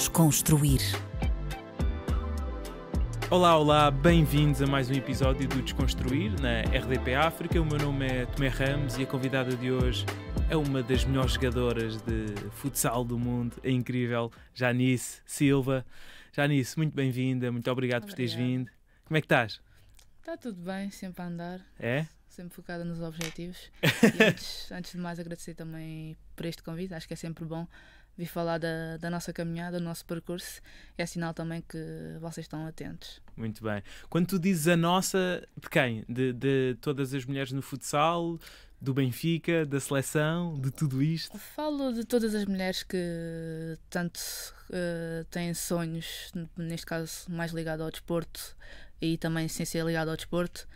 Desconstruir. Olá, olá, bem-vindos a mais um episódio do Desconstruir na RDP África. O meu nome é Tomé Ramos e a convidada de hoje é uma das melhores jogadoras de futsal do mundo, a incrível Janice Silva. Janice, muito bem-vinda, muito obrigado, por teres vindo. Como é que estás? Está tudo bem, sempre a andar. É? Sempre focada nos objetivos. antes, antes de mais, agradecer também por este convite, acho que é sempre bom vi falar da, da nossa caminhada, do nosso percurso, é sinal também que vocês estão atentos. Muito bem. Quando tu dizes a nossa, de quem? De, de todas as mulheres no futsal, do Benfica, da seleção, de tudo isto? Falo de todas as mulheres que tanto uh, têm sonhos, neste caso mais ligado ao desporto e também sem ser ligado ao desporto,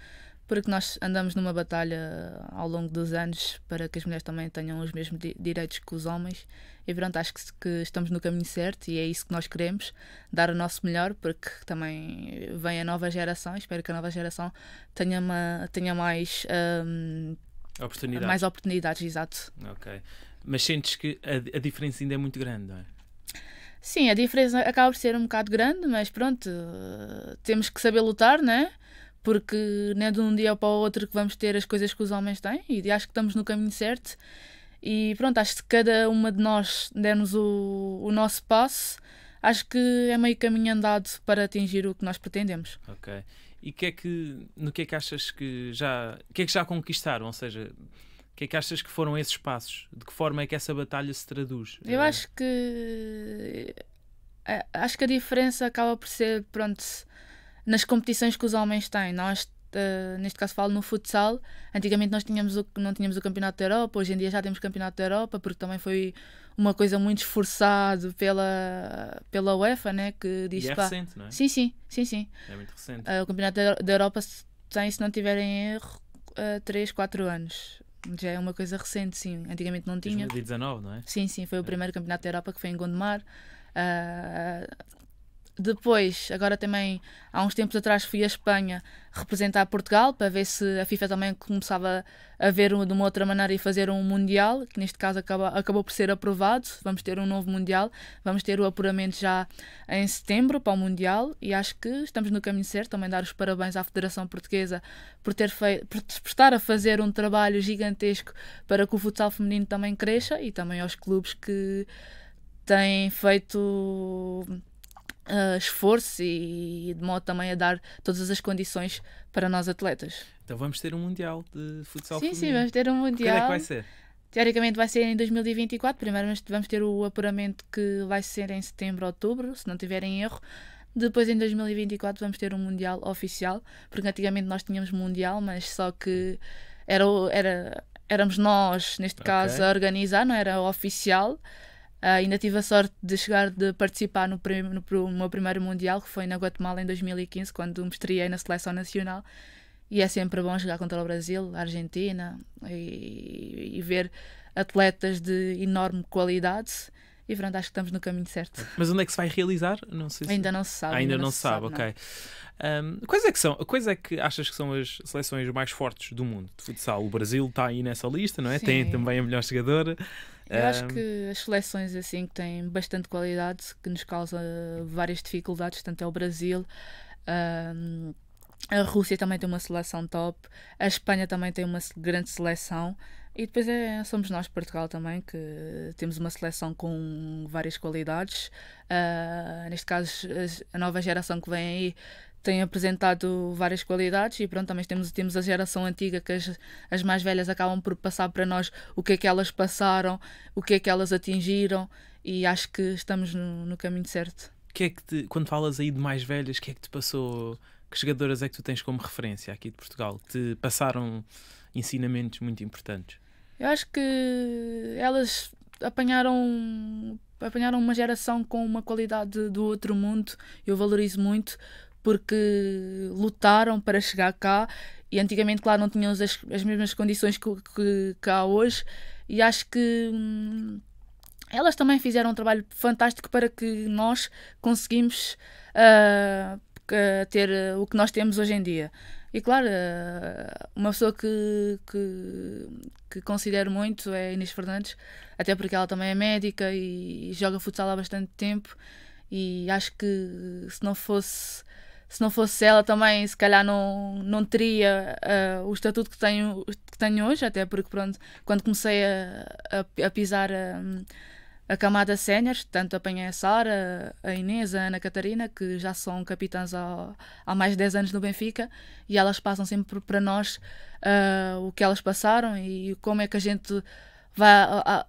porque nós andamos numa batalha eh, ao longo dos anos para que as mulheres também tenham os mesmos direitos que os homens e pronto, acho que, que, estamos no caminho certo e é isso que nós queremos, dar o nosso melhor porque também vem a nova geração espero que a nova geração tenha, uma, tenha mais um, ehm, oportunidades. mais oportunidades, exato Ok, mas sentes que a, a diferença ainda é muito grande, não é? Sim, a diferença acaba por ser um bocado grande, mas pronto, eh, temos que saber lutar, não é porque não é de um dia para o outro que vamos ter as coisas que os homens têm e acho que estamos no caminho certo. E pronto, acho que se cada uma de nós dermos o, o nosso passo, acho que é meio caminho andado para atingir o que nós pretendemos. Ok. E que é que, no que é que achas que já, que é que já conquistaram? Ou seja, o que é que achas que foram esses passos? De que forma é que essa batalha se traduz? Eu é... acho que eh, acho que a diferença acaba por ser, pronto, nas competições que os homens têm. Nós, uh, neste caso, falo no futsal. Antigamente nós tínhamos o, não tínhamos o Campeonato da Europa, hoje em dia já temos Campeonato da Europa, porque também foi uma coisa muito esforçada pela, pela UEFA, né? Que diz, e é pá, recente, não é? Sim, sim, sim, sim. É muito recente. Uh, o Campeonato da Europa tem, se não tiverem erro, uh, 3, 4 anos. Já é uma coisa recente, sim. Antigamente não tinha. 2019, não é? Sim, sim. Foi o é. primeiro campeonato da Europa que foi em Gondomar. Uh, depois, agora também, há uns tempos atrás, fui à Espanha representar Portugal para ver se a FIFA também começava a ver de uma outra maneira e fazer um Mundial, que neste caso acabou acabou por ser aprovado. Vamos ter um novo Mundial, vamos ter o apuramento já em setembro para o Mundial e acho que estamos no caminho certo. Também dar os parabéns à Federação Portuguesa por, ter feito, por estar a fazer um trabalho gigantesco para que o futsal feminino também cresça e também aos clubes que têm feito uh, esforço e, e de modo também a dar todas as condições para nós atletas. Então vamos ter um Mundial de futsal Sim, feminino. sim, vamos ter um Mundial. Quando é que vai ser? Teoricamente vai ser em 2024, primeiro vamos ter o apuramento que vai ser em setembro, outubro, se não tiverem erro. Depois em 2024 vamos ter um Mundial oficial, porque antigamente nós tínhamos Mundial, mas só que era, era, éramos nós, neste okay. caso, a organizar, não era oficial. Ah, ainda tive a sorte de chegar de participar no, prim no, no meu primeiro Mundial, que foi na Guatemala em 2015, quando me estreiei na seleção nacional. E é sempre bom jogar contra o Brasil, a Argentina e, e ver atletas de enorme qualidade. E pronto, acho que estamos no caminho certo. Mas onde é que se vai realizar? Não sei se... Ainda não se sabe. ainda, ainda, não, não se sabe, sabe ok. Um, quais, é que são, quais é que achas que são as seleções mais fortes do mundo de futsal? O Brasil está aí nessa lista, não é? Sim. Tem também a melhor jogadora. Eu acho que as seleções assim que têm bastante qualidade, que nos causa várias dificuldades, tanto é o Brasil. a Rússia também tem uma seleção top, a Espanha também tem uma grande seleção e depois é, somos nós, Portugal também, que temos uma seleção com várias qualidades. Ah, neste caso, a nova geração que vem aí tem apresentado várias qualidades e pronto, também temos, temos a geração antiga que as, as mais velhas acabam por passar para nós o que é que elas passaram, o que é que elas atingiram e acho que estamos no, no caminho certo. Que é que te, quando falas aí de mais velhas, que é que te passou? Que jogadoras é que tu tens como referência aqui de Portugal? Que te passaram ensinamentos muito importantes? Eu acho que elas apanharam apanharam uma geração com uma qualidade do outro mundo. Eu valorizo muito porque lutaram para chegar cá e antigamente, claro, não tinham as, as mesmas condições que, que, que há hoje e acho que hum, elas também fizeram um trabalho fantástico para que nós conseguimos uh, ter ah, o que nós temos hoje em dia. E claro, ah, uma pessoa que, que, que, considero muito é Inês Fernandes, até porque ela também é médica e, e joga futsal há bastante tempo. E acho que se não fosse se não fosse ela também, se calhar não, não teria uh, o estatuto que tenho, que tenho hoje, até porque pronto, quando comecei a, a, a pisar a, eh, a camada sénior, tanto apanhei a Sara, a Inês, a Ana Catarina, que já são capitãs há, há mais de 10 anos no Benfica, e elas passam sempre para nós uh, o que elas passaram e como é que a gente vai, a,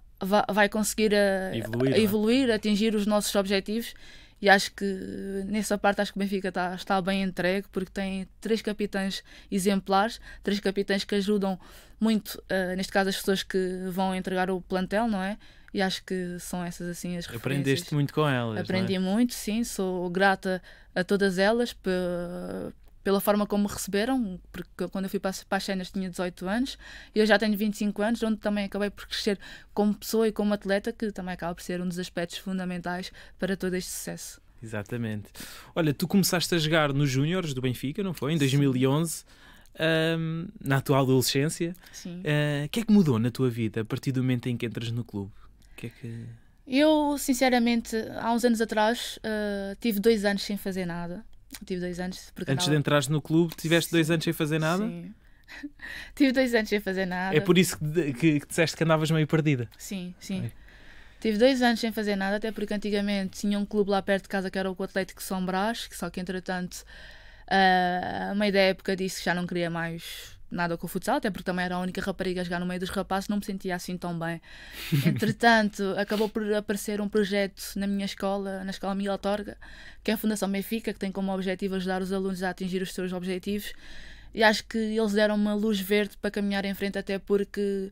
vai conseguir evoluir, é? evoluir atingir os nossos objetivos e acho que nessa parte acho que o Benfica está, está bem entregue porque tem três capitães exemplares, três capitães que ajudam muito, uh, neste caso, as pessoas que vão entregar o plantel, não é? E acho que são essas assim as Aprendeste muito com elas. É? Aprendi é? muito, sim. Sou grata a todas elas pela forma como me receberam, porque quando eu fui para, as cenas tinha 18 anos, e eu já tenho 25 anos, onde também acabei por crescer como pessoa e como atleta, que também acaba por ser um dos aspectos fundamentais para todo este sucesso. Exatamente. Olha, tu começaste a jogar nos Júniores do Benfica, não foi? Em 2011. Um, na tua adolescência, sim eh, o uh, que é que mudou na tua vida a partir do momento em que entras no clube? Que é que... Eu, sinceramente, há uns anos atrás uh, tive dois anos sem fazer nada. Tive dois anos. Antes andava... de entrares no clube, tiveste dois anos sem fazer nada? Sim. Tive dois anos sem fazer nada. É por isso que, que, que disseste que andavas meio perdida. Sim, sim. É. Tive dois anos sem fazer nada, até porque antigamente tinha um clube lá perto de casa que era o Atlético São Brás, que só que entretanto, uh, a meio da época disse que já não queria mais nada com o futsal, até porque também era a única rapariga a jogar no meio dos rapazes, não me sentia assim tão bem. Entretanto, acabou por aparecer um projeto na minha escola, na Escola Miguel Torga, que é a Fundação Benfica, que tem como objetivo ajudar os alunos a atingir os seus objetivos. E acho que eles deram uma luz verde para caminhar em frente, até porque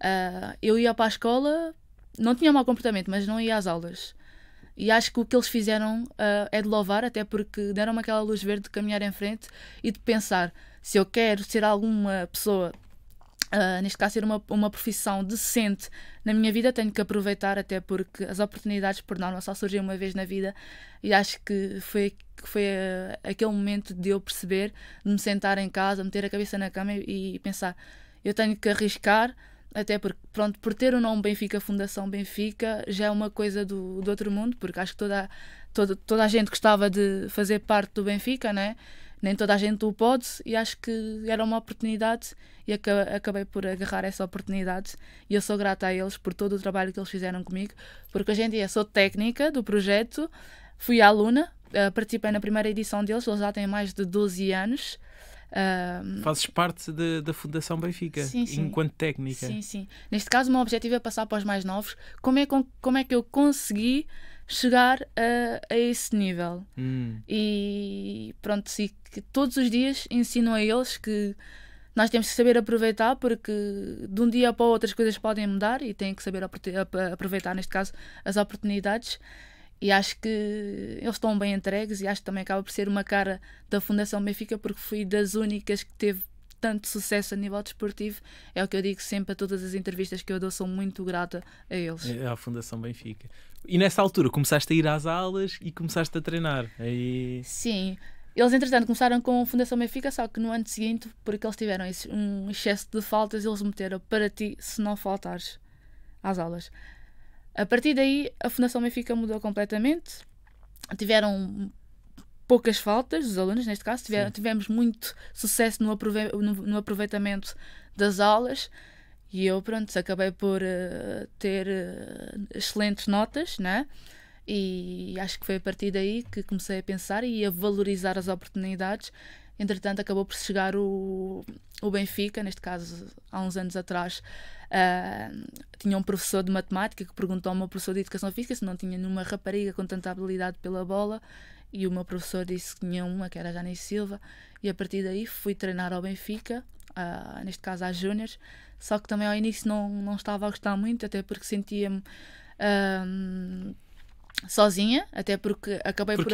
uh, eu ia para a escola, não tinha mau comportamento, mas não ia às aulas. E acho que o que eles fizeram uh, é de louvar, até porque deram-me aquela luz verde de caminhar em frente e de pensar se eu quero ser alguma pessoa, uh, neste caso, ser uma, uma profissão decente na minha vida, tenho que aproveitar, até porque as oportunidades, por norma, só surgem uma vez na vida. E acho que foi, foi uh, aquele momento de eu perceber, de me sentar em casa, meter a cabeça na cama e, e pensar: eu tenho que arriscar até porque, pronto, por ter o nome Benfica Fundação Benfica já é uma coisa do, do outro mundo, porque acho que toda, toda, toda a gente gostava de fazer parte do Benfica, né? nem toda a gente o pode, e acho que era uma oportunidade e acabei por agarrar essa oportunidade. E eu sou grata a eles por todo o trabalho que eles fizeram comigo, porque hoje em dia sou técnica do projeto, fui aluna, eh, participei na primeira edição deles, eles já têm mais de 12 anos Fazes parte de, da Fundação Benfica, sim, sim. enquanto técnica. Sim, sim. Neste caso, o meu objetivo é passar para os mais novos. Como é, como é que eu consegui chegar a, a esse nível? Hum. E pronto, sim, todos os dias ensino a eles que nós temos que saber aproveitar porque de um dia para o outro as coisas podem mudar e têm que saber aproveitar, neste caso, as oportunidades. E acho que eles estão bem entregues e acho que também acaba por ser uma cara da Fundação Benfica porque fui das únicas que teve tanto sucesso a nível desportivo. É o que eu digo sempre a todas as entrevistas que eu dou, sou muito grata a eles. É, à é Fundação Benfica. E nessa altura começaste a ir às aulas e começaste a treinar. Aí... Sim. Eles, entretanto, começaram com a Fundação Benfica, só que no ano seguinte, porque eles tiveram um excesso de faltas, eles meteram para ti se não faltares às aulas. A partir daí, a Fundação Benfica mudou completamente. Tiveram poucas faltas, os alunos, neste caso, tiveram, tivemos muito sucesso no, aprove no, no, aproveitamento das aulas e eu, pronto, acabei por uh, ter uh, excelentes notas, né? E acho que foi a partir daí que comecei a pensar e a valorizar as oportunidades Entretanto, acabou por chegar o, o Benfica, neste caso, há uns anos atrás, uh, tinha um professor de matemática que perguntou ao meu professor de educação física se não tinha nenhuma rapariga com tanta habilidade pela bola. E o meu professor disse que tinha uma, que era a Janice Silva. E a partir daí fui treinar ao Benfica, uh, neste caso às Júniors. Só que também ao início não, não estava a gostar muito, até porque sentia-me. Uh, sozinha, até porque acabei por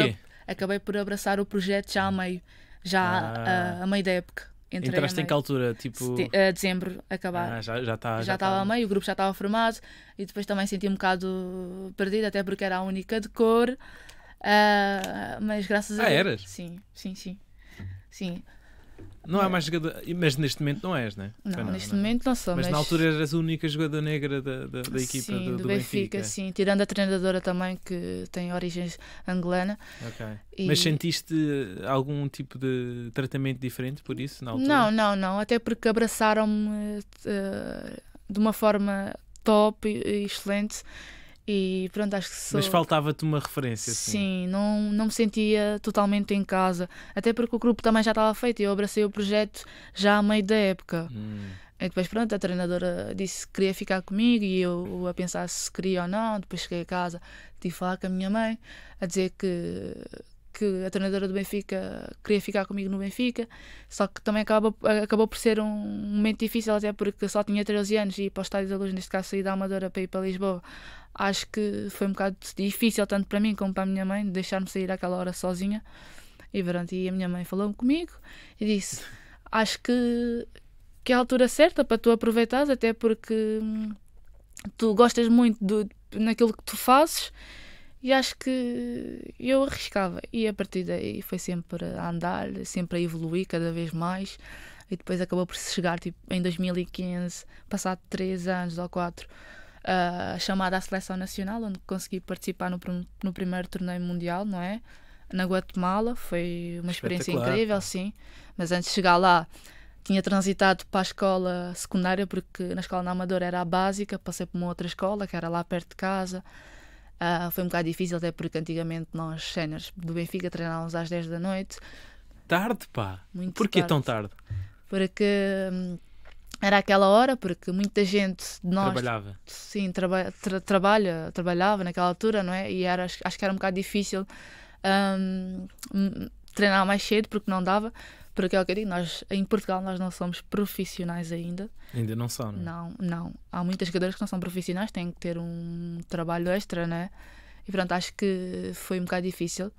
acabei por abraçar o projeto já a meio já ah. ah. a meio da época. Entrei Entraste em que altura? Tipo... Ah, a dezembro, acabar. Ah, já, já, tá, já, estava tá. a meio, o grupo já estava formado e depois também senti um bocado perdido, até porque era a única de cor. Uh, mas graças ah, a Deus. Ah, eras? Sim, sim, sim. Sim. Não é mais jogador, mas neste momento não és, né? não é? neste não. É? momento não sou. Mas, mas, na altura eras a única jogadora negra da, da, da equipa sim, do, do, do Benfica, Benfica. Sim, tirando a treinadora também que tem origens angolana. Okay. E... Mas sentiste algum tipo de tratamento diferente por isso na altura? Não, não, não. Até porque abraçaram-me uh, de uma forma top e excelente e pronto, acho que sou... Mas faltava-te uma referência. Sim, sim, não, não me sentia totalmente em casa. Até porque o grupo também já estava feito e eu abracei o projeto já a meio da época. Hum. E depois, pronto, a treinadora disse que queria ficar comigo e eu a pensar se queria ou não. Depois cheguei a casa, tive a falar com a minha mãe, a dizer que que a treinadora do Benfica queria ficar comigo no Benfica, só que também acaba, acabou por ser um momento difícil, até porque só tinha 13 anos e para o Estádio da Luz, neste caso saí da Amadora para ir para Lisboa, acho que foi um bocado difícil, tanto para mim como para a minha mãe, deixar-me sair àquela hora sozinha. E pronto, e a minha mãe falou comigo e disse: Acho que, que é a altura certa para tu aproveitares, até porque hum, tu gostas muito do, naquilo que tu fazes e acho que eu arriscava. E a partir daí foi sempre a andar, sempre a evoluir cada vez mais. E depois acabou por se chegar tipo, em 2015, passado 3 anos ou 4, a uh, chamada à seleção nacional, onde consegui participar no, no primeiro torneio mundial, não é? Na Guatemala. Foi uma experiência incrível, sim. Mas antes de chegar lá, tinha transitado para a escola secundária, porque na escola na Amadora era a básica, passei para uma outra escola que era lá perto de casa. Uh, foi um bocado difícil, até porque antigamente nós, cenas do Benfica, treinávamos às 10 da noite. Tarde, pá! Muito Porquê tarde. tão tarde? Porque hum, era aquela hora, porque muita gente de nós. Trabalhava. Sim, traba tra trabalha, trabalhava naquela altura, não é? E era, acho, acho que era um bocado difícil hum, hum treinar mais cedo, porque não dava. Porque é o que eu digo, nós, em Portugal nós não somos profissionais ainda. Ainda não são, não é? Não, não. Há muitas jogadoras que não são profissionais, têm que ter um trabalho extra, né? E pronto, acho que foi um bocado difícil,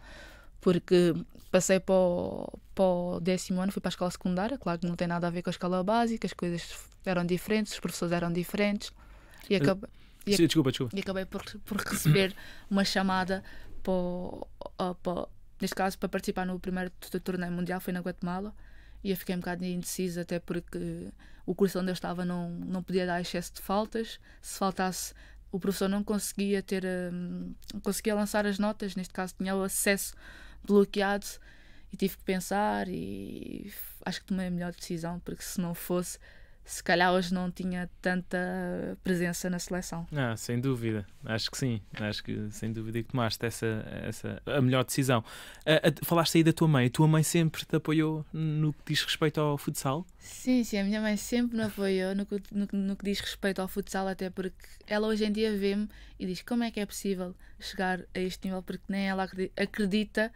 porque passei para o, para o décimo ano, fui para a escola secundária, claro que não tem nada a ver com a escola básica, as coisas eram diferentes, os professores eram diferentes. E eh, acabei, Sim, desculpa, desculpa. E acabei por, por receber uma chamada para, para Neste caso, para participar no primeiro torneio mundial foi na Guatemala e eu fiquei um bocado indecisa, até porque eh, o curso onde eu estava não, não podia dar excesso de faltas. Se faltasse, o professor não conseguia ter. Hum, conseguia lançar as notas, neste caso tinha o acesso bloqueado e tive que pensar e acho que tomei a melhor decisão, porque se não fosse se calhar hoje não tinha tanta presença na seleção. Ah, sem dúvida, acho que sim, acho que sem dúvida que tomaste essa, essa a melhor decisão. falaste aí da tua mãe, a tua mãe sempre te apoiou no que diz respeito ao futsal? Sim, sim, a minha mãe sempre me apoiou no que, no, no que diz respeito ao futsal, até porque ela hoje em dia vê-me e diz como é que é possível chegar a este nível, porque nem ela acredita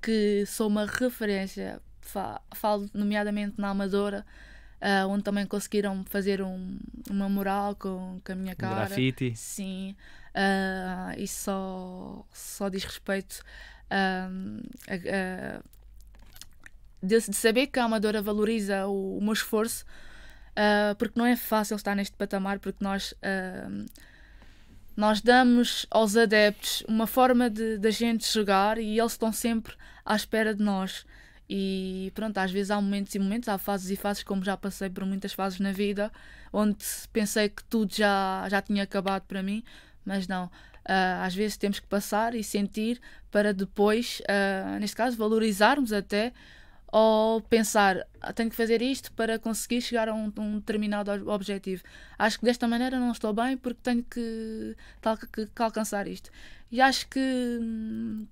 que sou uma referência, falo nomeadamente na Amadora, uh, onde também conseguiram fazer um, uma moral com, com a minha cara. grafiti, Sim. Uh, isso só, só diz respeito uh, a, de, de, saber que a Amadora valoriza o, o meu esforço, uh, porque não é fácil estar neste patamar, porque nós, uh, nós damos aos adeptos uma forma de, de a gente jogar e eles estão sempre à espera de nós. E pronto, às vezes há momentos e momentos, há fases e fases, como já passei por muitas fases na vida, onde pensei que tudo já, já tinha acabado para mim, mas não. Uh, às vezes temos que passar e sentir para depois, uh, neste caso, valorizarmos até ou pensar, ah, tenho que fazer isto para conseguir chegar a um, um, determinado objetivo. Acho que desta maneira não estou bem porque tenho que, que, que alcançar isto. E acho que hum,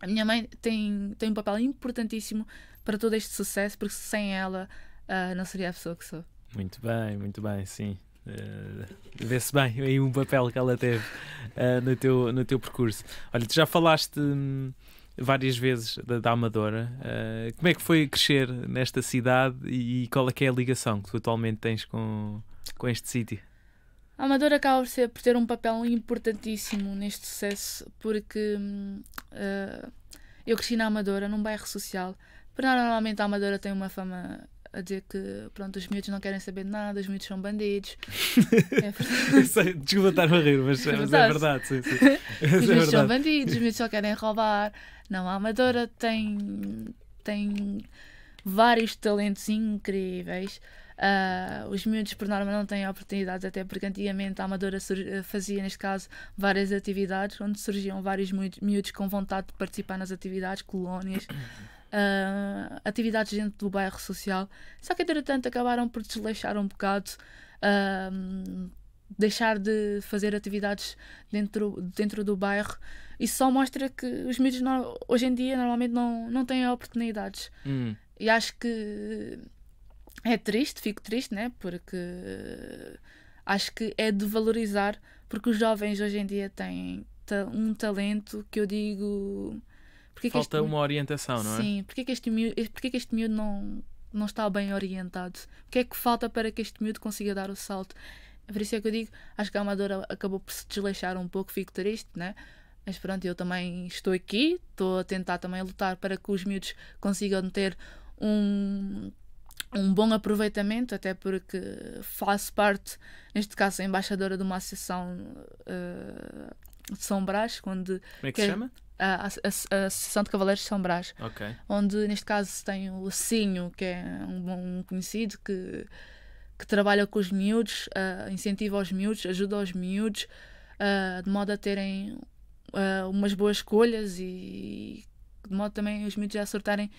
a minha mãe tem, tem um papel importantíssimo para todo este sucesso, porque sem ela uh, não seria a pessoa que sou. Muito bem, muito bem, sim. Uh, Vê-se bem aí um papel que ela teve uh, no, teu, no teu percurso. Olha, tu já falaste hum, várias vezes da, da Amadora. Uh, como é que foi crescer nesta cidade e, qual é que é a ligação que tu atualmente tens com, com este sítio? A Amadora acaba por, ter um papel importantíssimo neste sucesso, porque uh, eu cresci na Amadora, num bairro social. Normalmente a Amadora tem uma fama a dizer que pronto, os miúdos não querem saber de nada, os miúdos são bandidos. é Desculpa estar a rir, mas é, é verdade, é verdade sim, sim. É os é miúdos são bandidos, os miúdos só querem roubar. Não, a Amadora tem, tem vários talentos incríveis. Uh, os miúdos, por norma, não têm oportunidades, até porque antigamente a Amadora eh, fazia, neste caso, várias atividades, onde surgiam vários miúdos com vontade de participar nas atividades, colónias. Uh, atividades dentro do bairro social, só que entretanto acabaram por desleixar um bocado, uh, deixar de fazer atividades dentro, dentro do bairro. Isso só mostra que os miúdos hoje em dia normalmente não, não têm oportunidades. Hum. E acho que é triste, fico triste, né? Porque eh, acho que é de valorizar, porque os jovens hoje em dia têm um talento que eu digo. Porque é Falta este... uma orientação, não é? Sim, porque é que este miúdo, eh, porque é que este miúdo não, não está bem orientado? O que é que falta para que este miúdo consiga dar o salto? Por isso é que eu digo, acho que a Amadora acabou por se desleixar um pouco, fico triste, né? Mas pronto, eu também estou aqui, estou a tentar também lutar para que os miúdos consigam ter um um bom aproveitamento, até porque faço parte, neste caso, a embaixadora de uma associação uh, de São Brás, onde. Como é que, que se chama? A, a, a, Associação de Cavaleiros de São Brás, Ok. onde neste caso tem o Sinho, que é um, bom conhecido que, que trabalha com os miúdos, uh, incentiva os miúdos, ajuda os miúdos, uh, de modo a terem umas boas escolhas e de modo também os miúdos a acertarem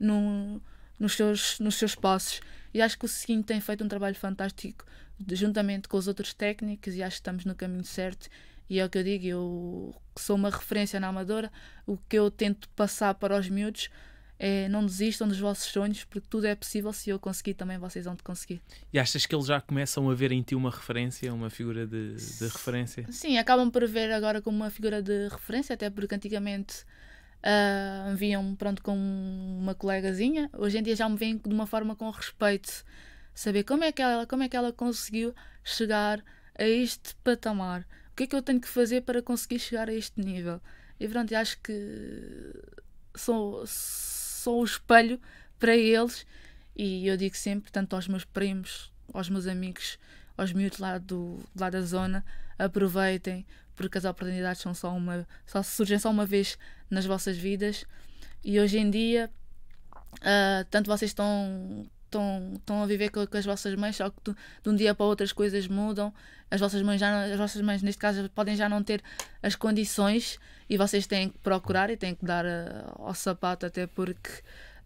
no, nos seus, nos seus passos. E acho que o seguinte tem feito um trabalho fantástico juntamente com os outros técnicos e acho que estamos no caminho certo. E é o que eu digo, eu sou uma referência na Amadora. O que eu tento passar para os miúdos é não desistam dos vossos sonhos, porque tudo é possível. Se eu conseguir, também vocês vão conseguir. E achas que eles já começam a ver em ti uma referência, uma figura de, de referência? Sim, acabam por ver agora como uma figura de referência, até porque antigamente Uh, ah, Viam-me pronto com uma colegazinha. Hoje em dia já me veem de uma forma com respeito. Saber como é que ela, como é que ela conseguiu chegar a este patamar. O que é que eu tenho que fazer para conseguir chegar a este nível? E pronto, acho que sou, sou o espelho para eles. E eu digo sempre, tanto aos meus primos, aos meus amigos, aos miúdos lá, do, lá da zona, aproveitem, porque as oportunidades são só uma, só surgem só uma vez nas vossas vidas. E hoje em dia, uh, tanto vocês estão estão, estão a viver com, com, as vossas mães, só que tu, de um dia para outro as coisas mudam. As vossas mães, já não, as vossas mães neste caso, podem já não ter as condições e vocês têm que procurar e têm que dar uh, ao sapato, até porque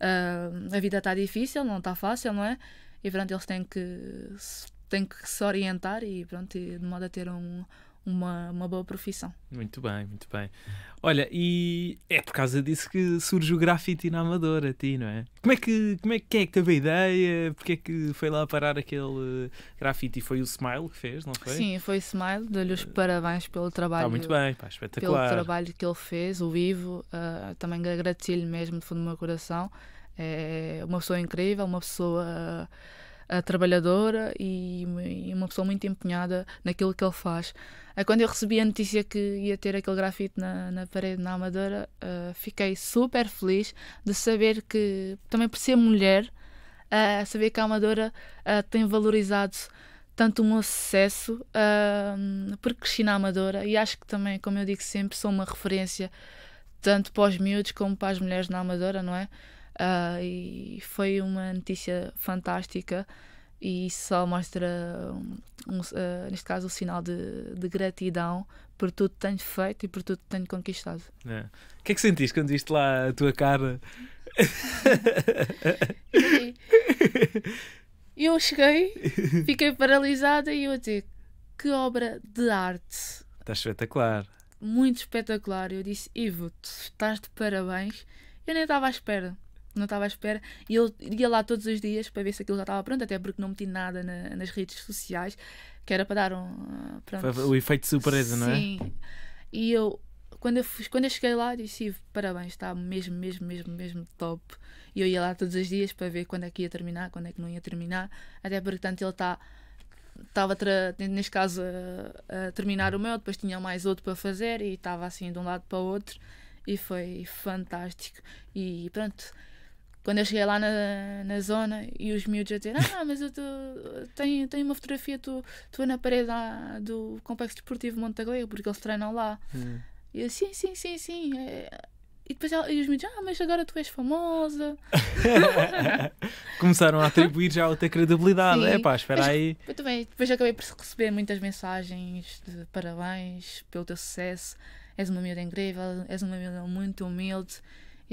uh, a vida está difícil, não está fácil, não é? E pronto, eles têm que, têm que se orientar e pronto, e de modo a ter um, uma, uma boa profissão. Muito bem, muito bem. Olha, e é por causa disso que surge o grafite na Amadora, ti, não é? Como é que, como é, quem é que teve a ideia? Porque é que foi lá parar aquele eh, grafite? Foi o Smile que fez, não foi? Sim, foi o Smile. Dou-lhe os eh, parabéns pelo trabalho. Está muito bem, pá, espetacular. Pelo trabalho que ele fez, o vivo Uh, também agradeci-lhe mesmo do fundo do meu coração. É uma pessoa incrível, uma pessoa... Uh, trabalhadora e, e, uma pessoa muito empenhada naquilo que ele faz. É quando eu recebi a notícia que ia ter aquele grafite na, na parede na Amadora, uh, fiquei super feliz de saber que, também por ser mulher, uh, saber que a Amadora uh, tem valorizado tanto o meu sucesso, uh, porque cresci na Amadora e acho que também, como eu digo sempre, sou uma referência tanto para os miúdos como para as mulheres na Amadora, não é? Uh, e foi uma notícia fantástica e só mostra, um, um, uh, neste caso, o um sinal de, de, gratidão por tudo que tenho feito e por tudo que tenho conquistado. É. O que é que sentiste quando viste lá a tua cara? eu cheguei, fiquei paralisada e eu a dizer que obra de arte! Está espetacular! Muito espetacular! Eu disse, Ivo, estás de parabéns. Eu nem estava à espera não estava à espera. E eu ia lá todos os dias para ver se aquilo já estava pronto, até porque não meti nada na, nas redes sociais, que era para dar um. Ah, pronto. O efeito de surpresa, Sim. não é? Sim. E eu, quando eu, fui, quando eu cheguei lá, disse: parabéns, está mesmo, mesmo, mesmo, mesmo top. E eu ia lá todos os dias para ver quando é que ia terminar, quando é que não ia terminar, até porque tanto ele está. Estava, neste caso, a, a terminar o meu, depois tinha mais outro para fazer e estava assim de um lado para o outro e foi fantástico. E pronto, quando eu cheguei lá na, na zona e os miúdos a dizer, ah, mas eu tô, tenho, tenho uma fotografia tu, tu na parede lá do Complexo Desportivo Monte Montagoia, porque eles treinam lá. Hum. E eu, sim, sim, sim, sim. É, e depois e os miúdos, ah, mas agora tu és famosa. Começaram a atribuir já outra credibilidade. É pá, espera aí. Eu também, depois acabei por receber muitas mensagens de parabéns pelo teu sucesso. És uma miúda incrível, és uma miúda muito humilde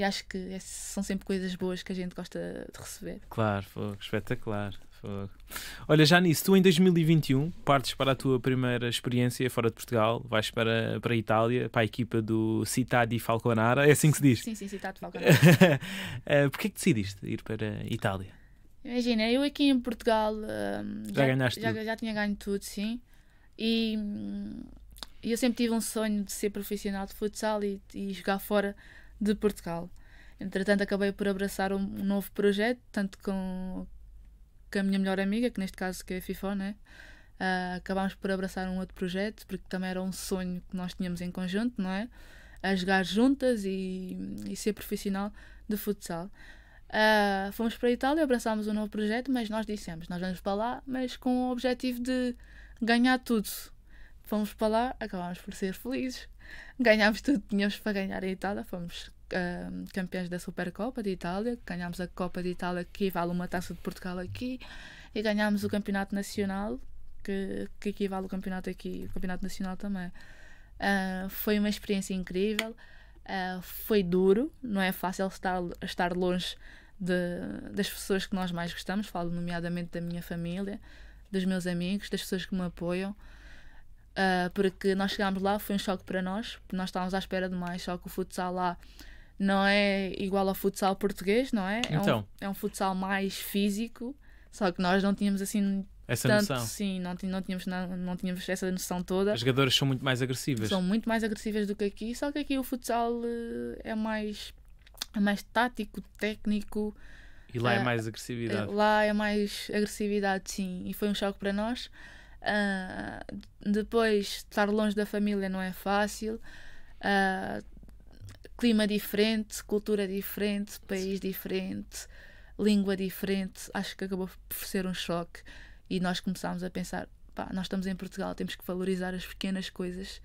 e acho que é, são sempre coisas boas que a gente gosta de receber. Claro, fogo, espetacular. Fogo. Olha, Janice, tu em 2021 partes para a tua primeira experiência fora de Portugal, vais para, para a Itália, para a equipa do Città Falconara, é assim que se diz? Sim, sim, Città Falconara. Eh, porquê que decidiste ir para a Itália? Imagina, eu aqui em Portugal um, já, já, ganhaste já, tudo. já tinha ganho tudo, sim. E, hum, eu sempre tive um sonho de ser profissional de futsal e, e jogar fora de Portugal. Entretanto, acabei por abraçar um, novo projeto, tanto com, com a minha melhor amiga, que neste caso que é a FIFO, né? Uh, acabámos por abraçar um outro projeto, porque também era um sonho que nós tínhamos em conjunto, não é? A jogar juntas e, e ser profissional de futsal. Uh, fomos para a Itália, abraçámos um novo projeto, mas nós dissemos: nós vamos para lá, mas com o objetivo de ganhar tudo. Fomos para lá, acabámos por ser felizes ganhámos tudo que tínhamos para ganhar em Itália, fomos campeões da Supercopa de Itália, ganhámos a Copa de Itália que equivale uma taça de Portugal aqui e ganhámos o Campeonato Nacional que, que equivale o Campeonato aqui, o Campeonato Nacional também. Uh, foi uma experiência incrível, uh, foi duro, não é fácil estar, estar longe de, das pessoas que nós mais gostamos, falo nomeadamente da minha família, dos meus amigos, das pessoas que me apoiam. Uh, porque nós chegámos lá, foi um choque para nós, nós estávamos à espera de mais, só que o futsal lá não é igual ao futsal português, não é? Então. É um, então. é um futsal mais físico, só que nós não tínhamos assim essa Tanto, noção. Sim, não, não, tínhamos, não, não tínhamos essa noção toda. As jogadoras são muito mais agressivas. São muito mais agressivas do que aqui, só que aqui o futsal uh, é mais, é mais tático, técnico. E lá é eh, mais agressividade. Lá é mais agressividade, sim. E foi um choque para nós. Uh, depois, estar longe da família não é fácil. Uh, clima diferente, cultura diferente, país diferente, língua diferente. Acho que acabou por ser um choque. E nós começámos a pensar: pá, nós estamos em Portugal, temos que valorizar as pequenas coisas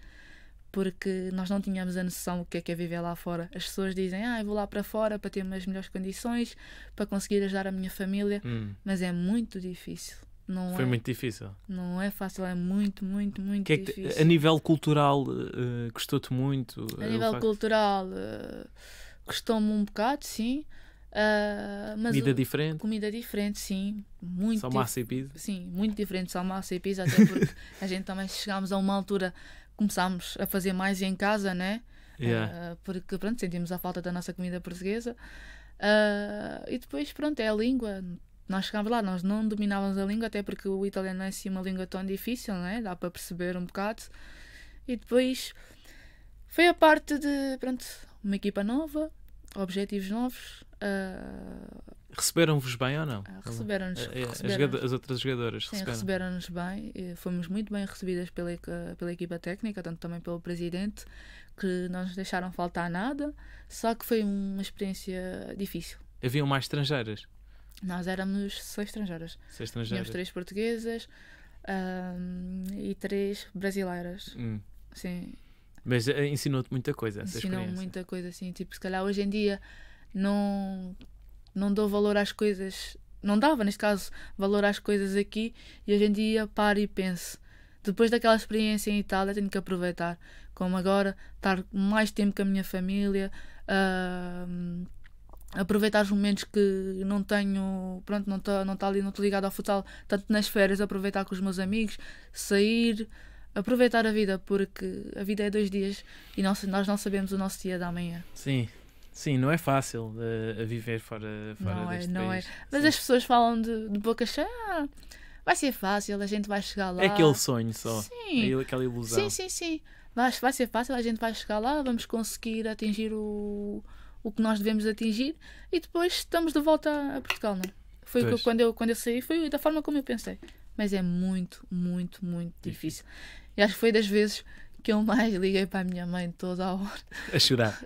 porque nós não tínhamos a noção do que é que é viver lá fora. As pessoas dizem, ah, eu vou lá para fora para ter umas melhores condições, para conseguir ajudar a minha família, hum. mas é muito difícil. Não Foi é. muito difícil. Não é fácil, é muito, muito, muito é difícil. a nível cultural, uh, eh, te muito? A eh, nível facto... cultural, uh, eh, me um bocado, sim. Uh, comida o, diferente? Comida diferente, sim. Muito Salmaça e pizza? Sim, muito diferente de salmaça e pizza, até porque a gente também chegámos a uma altura, começámos a fazer mais em casa, né? Yeah. Uh, porque, pronto, sentimos a falta da nossa comida portuguesa. Uh, e depois, pronto, é a língua nós chegámos lá, nós não dominávamos a língua, até porque o italiano não é assim uma língua tão difícil, né Dá para perceber um bocado. E depois foi a parte de, pronto, uma equipa nova, objetivos novos. Uh... Receberam-vos bem ou não? Ah, receberam-nos. É, é, receberam as, outras jogadoras receberam-nos receberam bem. Fomos muito bem recebidas pela, pela equipa técnica, tanto também pelo presidente, que não nos deixaram faltar nada. Só que foi uma experiência difícil. Haviam mais estrangeiras? Nós éramos seis estrangeiras. Seis estrangeiras. Tínhamos três portuguesas e três brasileiras. Hum. Sim. Mas eh, ensinou-te muita coisa essa Ensinou muita coisa, assim. Tipo, se calhar hoje em dia não, não dou valor às coisas... Não dava, neste caso, valor às coisas aqui. E hoje em dia paro e penso. Depois daquela experiência em Itália, tenho que aproveitar. Como agora, estar mais tempo com a minha família... Uh, aproveitar os momentos que não tenho, pronto, não estou não tá ali, não estou ligado ao futsal, tanto nas férias, aproveitar com os meus amigos, sair, aproveitar a vida, porque a vida é dois dias e nós, nós não sabemos o nosso dia da manhã. Sim. Sim, não é fácil uh, viver fora, fora não é, deste é, não país. É. Mas Sim. as pessoas falam de, de boca cheia, ah, vai ser fácil, a gente vai chegar lá. É aquele sonho só, Sim. É aquela ilusão. Sim, sim, sim. Vai, vai ser fácil, a gente vai chegar lá, vamos conseguir atingir o, o que nós devemos atingir e depois estamos de volta a Portugal, não? É? Foi o que eu, quando, eu, quando eu saí, foi da forma como eu pensei. Mas é muito, muito, muito difícil. E acho que foi das vezes que eu mais liguei para a minha mãe toda a hora. A chorar.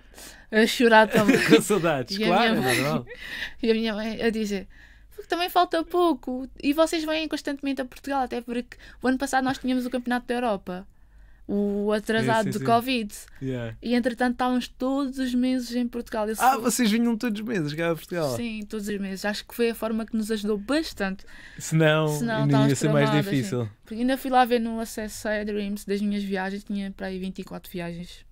A chorar também. Com saudades, e claro, é mãe, E a minha mãe a dizer: porque também falta pouco e vocês vêm constantemente a Portugal, até porque o ano passado nós tínhamos o Campeonato da Europa o atrasado sim, do Covid. Yeah. E entretanto estávamos todos os meses em Portugal. Eu ah, sou... vocês vinham todos os meses cá a Portugal? Sim, todos os meses. Acho que foi a forma que nos ajudou bastante. Senão, Senão tá ia ser mais difícil. Assim. Porque ainda fui lá ver no acesso a Dreams das minhas viagens, tinha para aí 24 viagens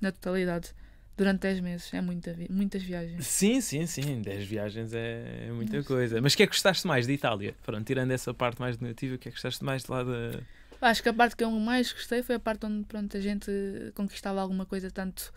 na totalidade. Durante 10 meses, é muita, muitas viagens. Sim, sim, sim, 10 viagens é, muita Mas... coisa. Mas o que é que gostaste mais da Itália? Pronto, tirando essa parte mais negativa, o que é que gostaste mais de lá da. De Acho que a parte que eu mais gostei foi a parte onde pronto, a gente conquistava alguma coisa, tanto.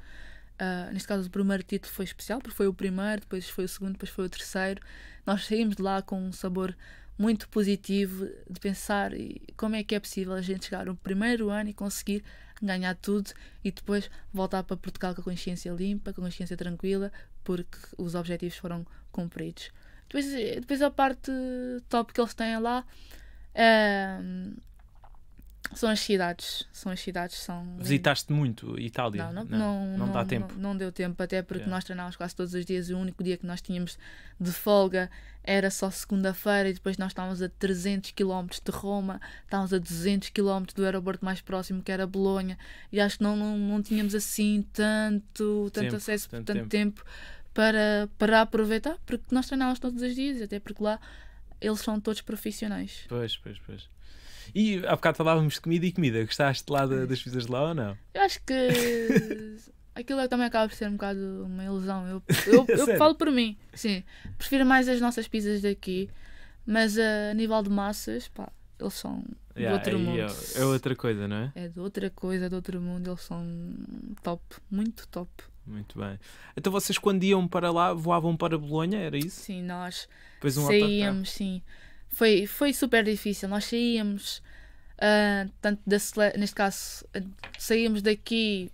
Uh, neste caso, o primeiro título foi especial, porque foi o primeiro, depois foi o segundo, depois foi o terceiro. Nós saímos de lá com um sabor muito positivo de pensar como é que é possível a gente chegar no primeiro ano e conseguir ganhar tudo e depois voltar para Portugal com a consciência limpa, com a consciência tranquila, porque os objetivos foram cumpridos. Depois, depois a parte top que eles têm lá é são as cidades, são as cidades, são... Visitaste muito Itália? Não, não, não, não, não dá tempo. Não, não, deu tempo, até porque yeah. É. nós treinámos quase todos os dias e o único dia que nós tínhamos de folga era só segunda-feira e depois nós estávamos a 300 km de Roma, estávamos a 200 km do aeroporto mais próximo que era Bolonha e acho que não, não, não tínhamos assim tanto, tanto tempo, acesso, tanto, tanto tempo. tempo, para, para aproveitar, porque nós treinávamos todos os dias, até porque lá eles são todos profissionais. Pois, pois, pois. E há bocado falávamos de comida e comida. Gostaste lá das pizzas de lá ou não? Eu acho que aquilo é também acaba por ser um bocado uma ilusão. Eu, eu, é eu falo por mim, sim. Prefiro mais as nossas pizzas daqui, mas a nível de massas, pá, eles são yeah, do outro mundo. É, é, outra coisa, não é? É de outra coisa, de outro mundo. Eles são top, muito top. Muito bem. Então vocês quando iam para lá, voavam para Bolonha, era isso? Sim, nós um saíamos, sim foi, foi super difícil. Nós saímos, uh, ah, tanto da neste caso, saímos daqui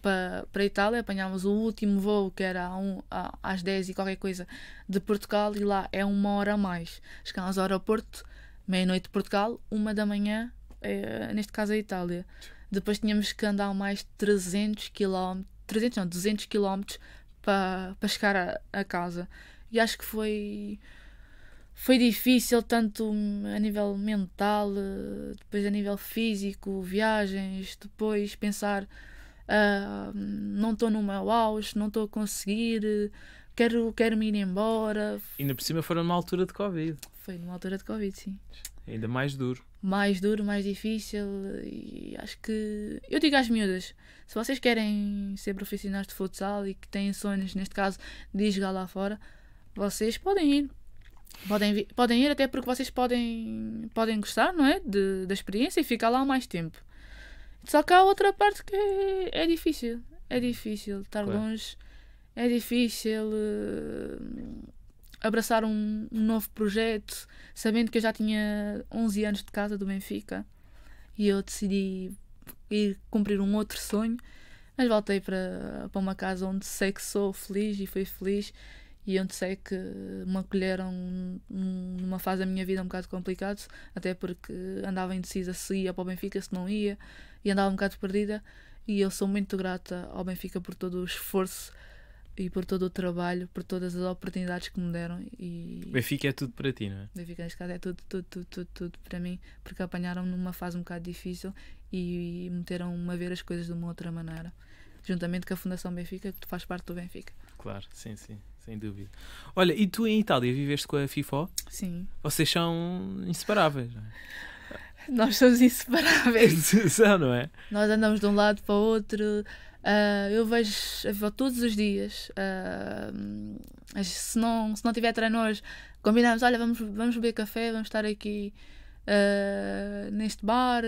para, para a Itália, apanhámos o último voo que era um, às 10 e qualquer coisa de Portugal e lá é uma hora a mais. Chegámos ao aeroporto, meia-noite de Portugal, uma da manhã, uh, neste caso a Itália. Depois tínhamos que andar mais 300 km, 300 não, 200 km para, para chegar a, a casa. E acho que foi foi difícil, tanto hum, a nível mental, eh, depois a nível físico, viagens, depois pensar uh, não estou no meu auge, não estou a conseguir, eh, quero, quero me ir embora. Ainda por cima foram numa altura de Covid. Foi numa altura de Covid, sim. Ainda mais duro. Mais duro, mais difícil. E acho que. Eu digo às miúdas: se vocês querem ser profissionais de futsal e que têm sonhos, neste caso, de jogar lá fora, vocês podem ir Podem, podem ir até porque vocês podem, podem gostar, não é? De, da experiência e ficar lá mais tempo. Só que há outra parte que é, é difícil. É difícil estar claro. É? longe. É difícil uh, abraçar um, um, novo projeto, sabendo que eu já tinha 11 anos de casa do Benfica. E eu decidi ir cumprir um outro sonho. Mas voltei para, para uma casa onde sei que sou feliz e fui feliz e onde sei que me acolheram numa fase da minha vida um bocado complicada, até porque andava indecisa se ia para o Benfica, se não ia, e andava um bocado perdida. E eu sou muito grata ao Benfica por todo o esforço e por todo o trabalho, por todas as oportunidades que me deram. E... Benfica é tudo para ti, não é? Benfica, neste caso, é tudo, tudo, tudo, tudo, tudo para mim, porque apanharam numa fase um bocado difícil e, e meteram-me a ver as coisas de uma outra maneira, juntamente com a Fundação Benfica, que faz parte do Benfica. Claro, sim, sim sem dúvida. Olha, e tu em Itália viveste com a FIFO? Sim. Vocês são inseparáveis, não é? Nós somos inseparáveis. São, não é? Nós andamos de um lado para o outro. Uh, eu vejo a FIFO todos os dias. Uh, se, não, se não tiver treino hoje, combinamos: olha, vamos, vamos beber café, vamos estar aqui uh, neste bar,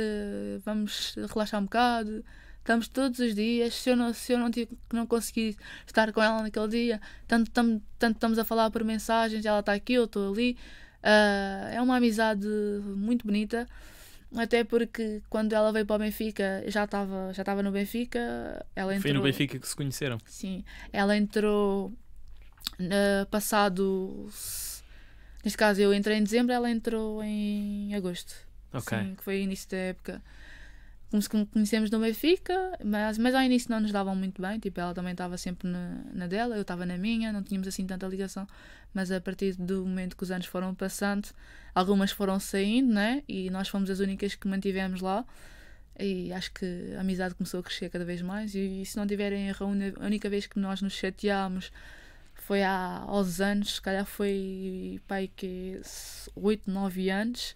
vamos relaxar um bocado estamos todos os dias. Se eu não, se eu não, tiver, não conseguir estar com ela naquele dia, tanto, tam, tanto estamos a falar por mensagens, ela está aqui, eu estou ali. Uh, é uma amizade muito bonita, até porque quando ela veio para o Benfica, já estava já estava no Benfica. Ela entrou, Foi no Benfica que se conheceram. Sim, ela entrou uh, passado. Neste caso, eu entrei em dezembro, ela entrou em agosto. Ok. Sim, que foi início da época uns conhecemos no Benfica, mas, mas ao início não nos davam muito bem, tipo, ela também estava sempre na, na dela, eu estava na minha, não tínhamos assim tanta ligação, mas a partir do momento que os anos foram passando, algumas foram saindo, né? E nós fomos as únicas que mantivemos lá. E acho que a amizade começou a crescer cada vez mais. E, e se não tiverem erro, a única vez que nós nos chateámos foi há aos anos, se calhar foi pai que 8, 9 anos,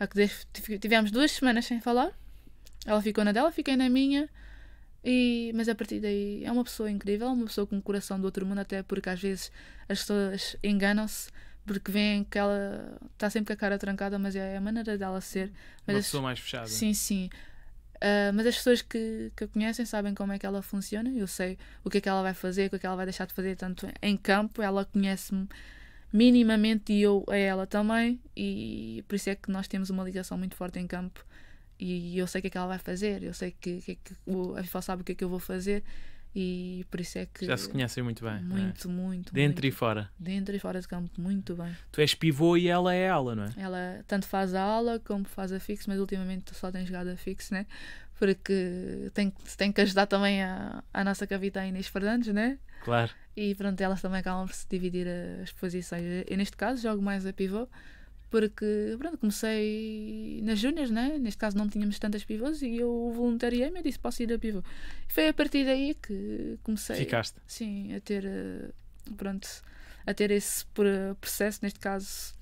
a que tivemos duas semanas sem falar ela ficou na dela, fiquei na minha. E, mas a partir daí é uma pessoa incrível, é uma pessoa com um coração do outro mundo, até porque às vezes as pessoas enganam-se porque veem que ela está sempre com a cara trancada, mas é, é a maneira dela ser. Mas uma as, pessoa mais fechada. Sim, sim. Uh, mas as pessoas que, que a conhecem sabem como é que ela funciona, eu sei o que é que ela vai fazer, o que é que ela vai deixar de fazer, tanto em campo, ela conhece-me minimamente e eu a ela também, e por isso é que nós temos uma ligação muito forte em campo e eu sei o que é que ela vai fazer, eu sei que, que, é que a FIFA sabe o que é que eu vou fazer e por isso é que. Já se conhecem muito bem. Muito, é? muito. Dentro muito, e fora. Dentro e fora de campo, muito bem. Tu és pivô e ela é ala, não é? Ela tanto faz a ala como faz a fixe, mas ultimamente só tem jogado a fixe, né? Porque tem, tem que ajudar também a, a nossa capitã Inês Fernandes, né? Claro. E pronto, elas também acabam por se dividir as posições. Eu, neste caso, jogo mais a pivô porque pronto, comecei nas júniores, né? neste caso não tínhamos tantas pivôs e eu voluntariei-me e disse posso ir a pivô. E foi a partir daí que comecei Ficaste. Sim, a ter, eh, pronto, a ter esse processo, neste caso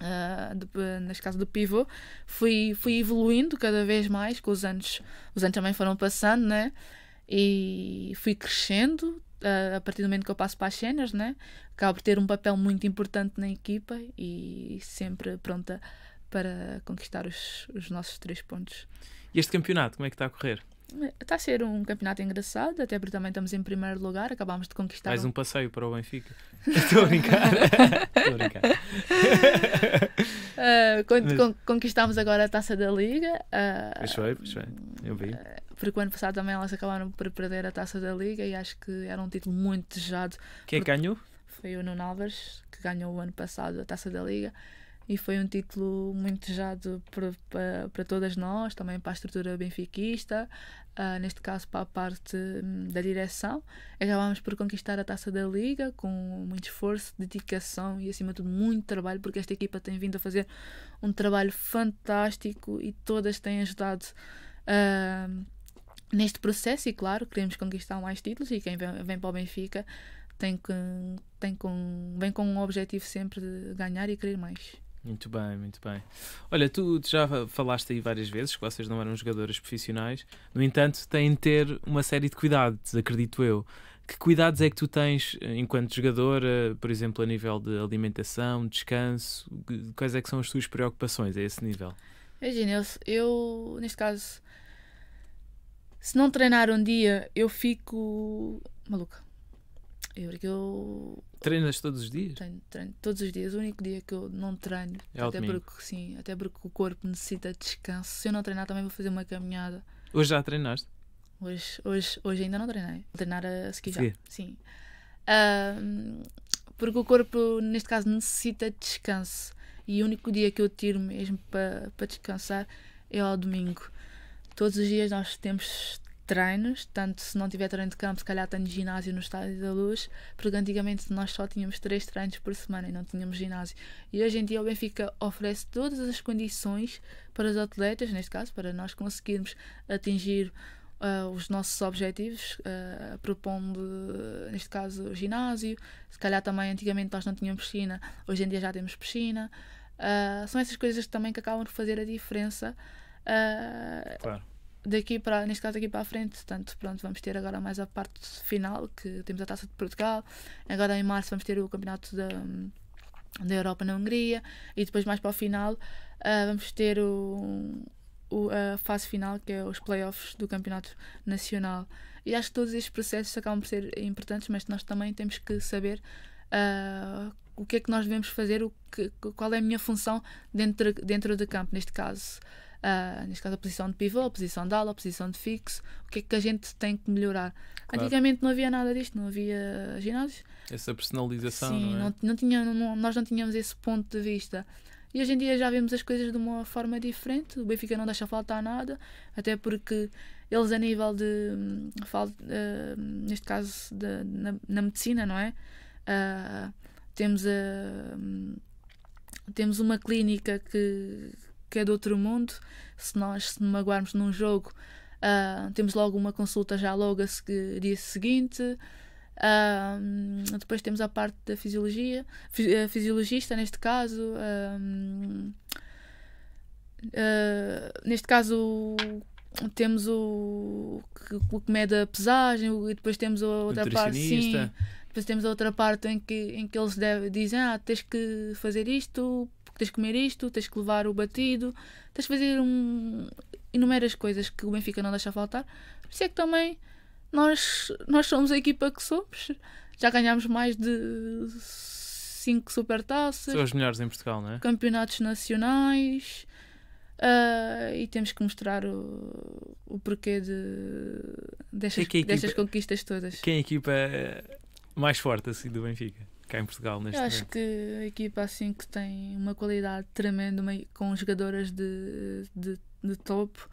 Uh, de, eh, neste caso do pivô, fui, fui evoluindo cada vez mais com os anos. Os anos também foram passando, né? E fui crescendo, a partir do momento que eu passo para as cenas, né? Acabo por ter um papel muito importante na equipa e sempre pronta para conquistar os, os nossos três pontos. E este campeonato, como é que está a correr? Está a ser um campeonato engraçado, até porque também estamos em primeiro lugar, acabámos de conquistar. Mais um passeio para o Benfica. Estou a brincar. Estou a brincar. uh, Mas... con conquistámos agora a taça da Liga. Uh, pois foi, pois foi. Eu vi. Uh, porque o ano passado também elas acabaram por perder a taça da Liga e acho que era um título muito desejado. Quem é porque... ganhou? Foi o Nuno Alves, que ganhou o ano passado a taça da Liga e foi um título muito desejado para todas nós, também para a estrutura benfiquista, uh, neste caso para a parte hum, da direção. Acabámos por conquistar a taça da Liga com muito esforço, dedicação e, acima de tudo, muito trabalho, porque esta equipa tem vindo a fazer um trabalho fantástico e todas têm ajudado. Uh, neste processo e claro queremos conquistar mais títulos e quem vem, vem para o Benfica tem que tem com vem com um objetivo sempre de ganhar e querer mais muito bem, muito bem. Olha, tu, já falaste aí várias vezes que vocês não eram jogadores profissionais, no entanto, têm de ter uma série de cuidados, acredito eu. Que cuidados é que tu tens eh, enquanto jogadora, por exemplo, a nível de alimentação, descanso? Quais é que são as tuas preocupações a esse nível? Imagina, eu, eu neste caso se não treinar um dia, eu fico maluca. Eu, eu Treinas todos os dias? Treino, treino todos os dias. O único dia que eu não treino, é até domingo. porque sim, até porque o corpo necessita de descanso. Se eu não treinar, também vou fazer uma caminhada. Hoje já treinaste? Hoje, hoje, hoje ainda não treinei. Vou treinar a seguir já. Sim. Uh, porque o corpo, neste caso, necessita de descanso. E o único dia que eu tiro mesmo para descansar é ao domingo. Todos os dias nós temos treinos, tanto se não tiver treino de campo, se calhar tenho ginásio no Estádio da Luz, porque antigamente nós só tínhamos três treinos por semana e não tínhamos ginásio. E hoje em dia o Benfica oferece todas as condições para os atletas, neste caso, para nós conseguirmos atingir uh, os nossos objetivos, uh, propondo, neste caso, o ginásio. Se calhar também antigamente nós não tínhamos piscina, hoje em dia já temos piscina. Uh, são essas coisas também que acabam de fazer a diferença Uh, claro. Daqui para, neste caso, daqui para a frente, tanto pronto, vamos ter agora mais a parte final, que temos a Taça de Portugal, agora em março vamos ter o Campeonato da, da Europa na Hungria, e depois mais para o final uh, vamos ter o, o, a fase final, que é os playoffs do Campeonato Nacional. E acho que todos estes processos acabam por ser importantes, mas nós também temos que saber uh, o que é que nós devemos fazer, o que, qual é a minha função dentro, dentro de campo, neste caso uh, neste caso a posição de pivô, a posição de ala, a posição de fixo, o que é que a gente tem que melhorar. Claro. Antigamente não havia nada disto, não havia ginásios. Essa personalização. Sim, não, é? não, não tinha, não, nós não tínhamos esse ponto de vista. E hoje em dia já vemos as coisas de uma forma diferente. O Benfica não deixa faltar nada, até porque eles, a nível de. Hum, Falta, uh, neste caso, de, na, na, medicina, não é? Uh, temos, a, hum, temos uma clínica que, que é do outro mundo. Se nós se magoarmos num jogo, uh, temos logo uma consulta já logo a dia seguinte. Uh, depois temos a parte da fisiologia, fisi eh, fisiologista neste caso. uh, neste caso temos o, o que mede a pesagem e depois temos a outra parte sim, depois temos a outra parte em que, em que eles deve, dizem ah, tens que fazer isto tens que comer isto, tens que levar o batido, tens que fazer um, inúmeras coisas que o Benfica não deixa faltar. Por isso é que também nós, nós somos a equipa que somos. Já ganhámos mais de 5 supertaças. São os melhores em Portugal, não é? Campeonatos nacionais. Uh, e temos que mostrar o, o porquê de, destas, é equipa, conquistas todas. Quem é a equipa mais forte assim, do Benfica? cá em Portugal neste Eu acho momento. que a equipa assim que tem uma qualidade tremenda com jogadoras de, de, de topo,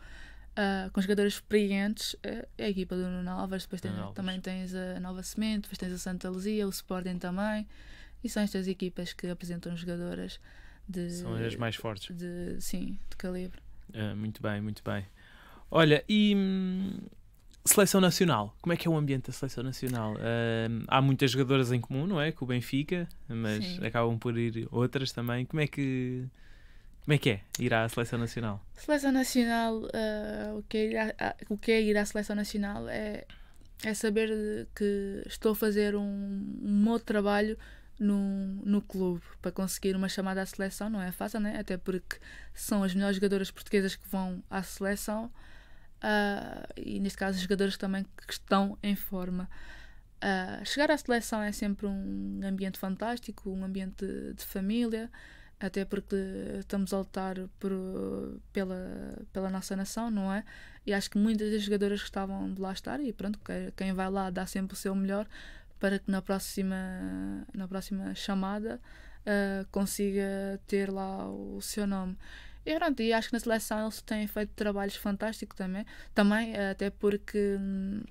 uh, com jogadoras experientes, é, é a equipa do Nuno Alves, depois tem, Alves. também tens a Nova Semente, depois tens a Santa Luzia, o Sporting também, e são estas equipas que apresentam jogadoras de... São as mais fortes. De, sim, de calibre. Uh, muito bem, muito bem. Olha, e... Hum, Seleção Nacional, como é que é o ambiente da Seleção Nacional? Uh, há muitas jogadoras em comum, não é? Com o Benfica, mas Sim. acabam por ir outras também. Como é que como é que é ir à Seleção Nacional? Seleção Nacional, uh, o, que é a, a, o que é ir à Seleção Nacional é, é saber que estou a fazer um, um trabalho no, no clube para conseguir uma chamada à seleção, não é fácil, né? até porque são as melhores jogadoras portuguesas que vão à seleção uh, e neste caso jogadores também que estão em forma. Uh, chegar à seleção é sempre um ambiente fantástico, um ambiente de família, até porque estamos a lutar por, pela, pela nossa nação, não é? E acho que muitas das jogadoras gostavam de lá estar e pronto, quem vai lá dá sempre o seu melhor para que na próxima, na próxima chamada uh, consiga ter lá o seu nome. E pronto, e acho que na seleção eles têm feito trabalhos fantásticos também, também eh, até porque, hum,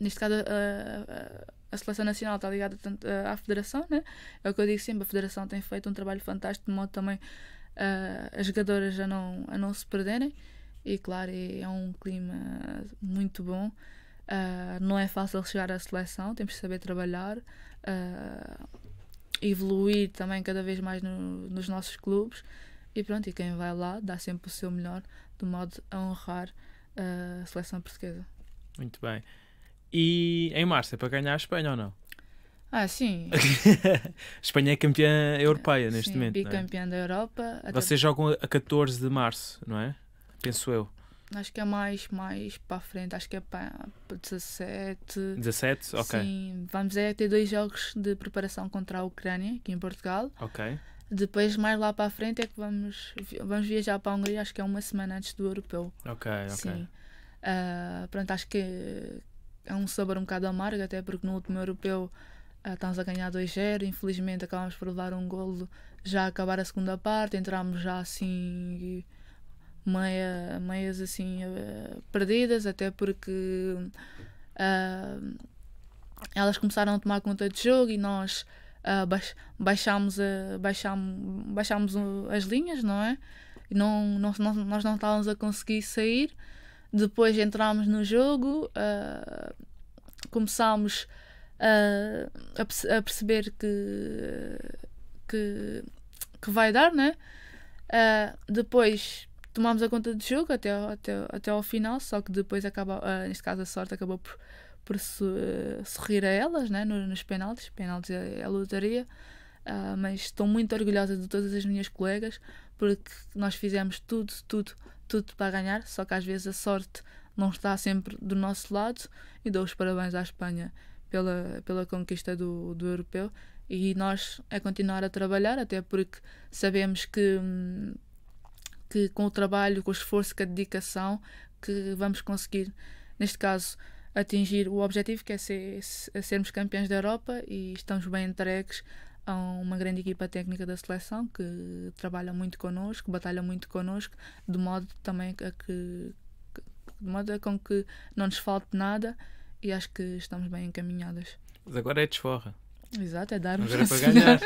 neste caso, a, eh, a, eh, a seleção nacional está ligada tanto à federação, né? É o que eu digo sempre, a federação tem feito um trabalho fantástico, de modo também as jogadoras a não, a não se perderem. E claro, é um clima muito bom. Uh, não é fácil chegar à seleção, temos que saber trabalhar, uh, evoluir também cada vez mais no, nos nossos clubes e pronto, e quem vai lá dá sempre o seu melhor, de modo a honrar eh, a seleção portuguesa. Muito bem. E em março é para ganhar a Espanha ou não? Ah, sim. Espanha é campeã europeia neste sim, momento. É? Bicampeã é? da Europa. Vocês jogam a 14 de março, não é? Penso eu. Acho que é mais, mais para a frente, acho que é para 17. 17? Ok. Sim, vamos é ter dois jogos de preparação contra a Ucrânia, aqui em Portugal. Ok. Depois, mais lá para a frente, é que vamos, vamos viajar para a Hungria, acho que é uma semana antes do europeu. Ok, ok. Sim. Uh, pronto, acho que é um sabor um bocado amargo, até porque no último europeu uh, ah, estávamos a ganhar 2-0. Infelizmente, acabámos por levar um golo já a acabar a segunda parte. Entrámos já assim, meia, meias assim, uh, perdidas, até porque. Uh, elas começaram a tomar conta do jogo e nós uh, baix, baixámos, baixámos, baixámos as linhas, não é? E não, não, não, nós não estávamos a conseguir sair. Depois entrámos no jogo, uh, começámos uh, a, a, perceber que, que, que vai dar, não Uh, depois tomámos a conta do jogo até, ao, até, até ao final, só que depois acaba, neste caso a sorte acabou por, por sorrir a elas né, nos penaltis, penaltis é, é a uh, ah, mas estou muito orgulhosa de todas as minhas colegas porque nós fizemos tudo, tudo, tudo para ganhar, só que às vezes a sorte não está sempre do nosso lado e dou os parabéns à Espanha pela, pela conquista do, do europeu e nós é continuar a trabalhar, até porque sabemos que, que com o trabalho, com o esforço, com a dedicação, que vamos conseguir, neste caso, atingir o objetivo que é ser, sermos campeões da Europa e estamos bem entregues a uma grande equipa técnica da seleção que trabalha muito connosco, batalha muito connosco, de modo também a que de modo a com que não nos falte nada e acho que estamos bem encaminhadas. Mas agora é desforra. Exato, é dar. agora é para ganhar.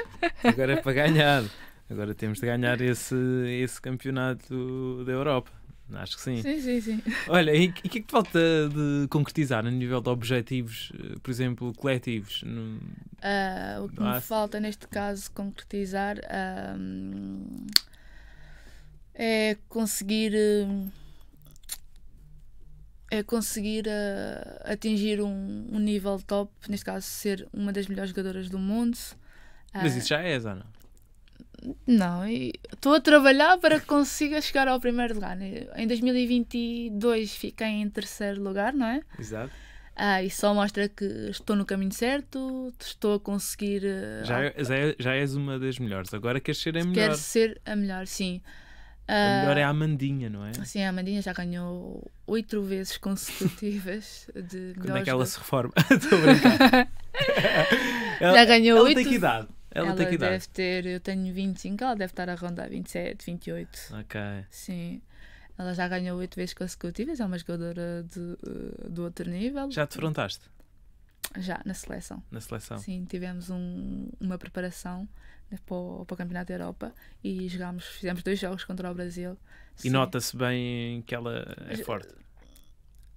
Agora é para ganhar. Agora temos de ganhar esse, esse campeonato da Europa. Acho que sim. Sim, sim, sim. Olha, e o que é que falta de concretizar no nível de objetivos, eh, por exemplo, coletivos? No... Uh, o que ah, me falta neste caso concretizar uh, é conseguir. Uh, é conseguir eh, atingir um, um, nível top, neste caso ser uma das melhores jogadoras do mundo. Mas ah, isso já és, ou não? Não, estou a trabalhar para que consiga chegar ao primeiro lugar. Em 2022 fiquei em terceiro lugar, não é? Exato. Ah, isso só mostra que estou no caminho certo, estou a conseguir. Já, ah, é, já, é, já és uma das melhores, agora queres ser a melhor. Quero ser a melhor, sim. A ah, melhor é a Amandinha, não é? Sim, a Amandinha já ganhou oito vezes consecutivas de Quando é que ela se reforma? Estou a brincar. ela, já ganhou oito. 8... tem que idade? É ela, ela tem que idade? deve ter, eu tenho 25, ela deve estar a rondar 27, 28. Ok. Sim. Ela já ganhou 8 vezes consecutivas, é uma jogadora de, eh, do outro nível. Já te frontaste? Já, na seleção. Na seleção? Sim, tivemos um, uma preparação né, para o, para o, Campeonato da Europa e jogámos, fizemos dois jogos contra o Brasil. E nota-se bem que ela é forte.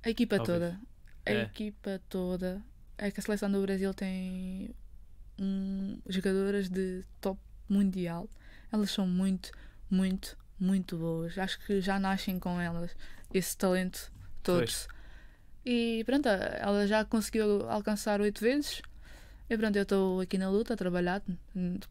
A equipa Talvez. toda. A é. equipa toda. É que a seleção do Brasil tem um, jogadoras de top mundial. Elas são muito, muito, muito boas. Acho que já nascem com elas esse talento todos. E pronto, ela já conseguiu alcançar oito vezes. E pronto, eu estou aqui na luta a trabalhar,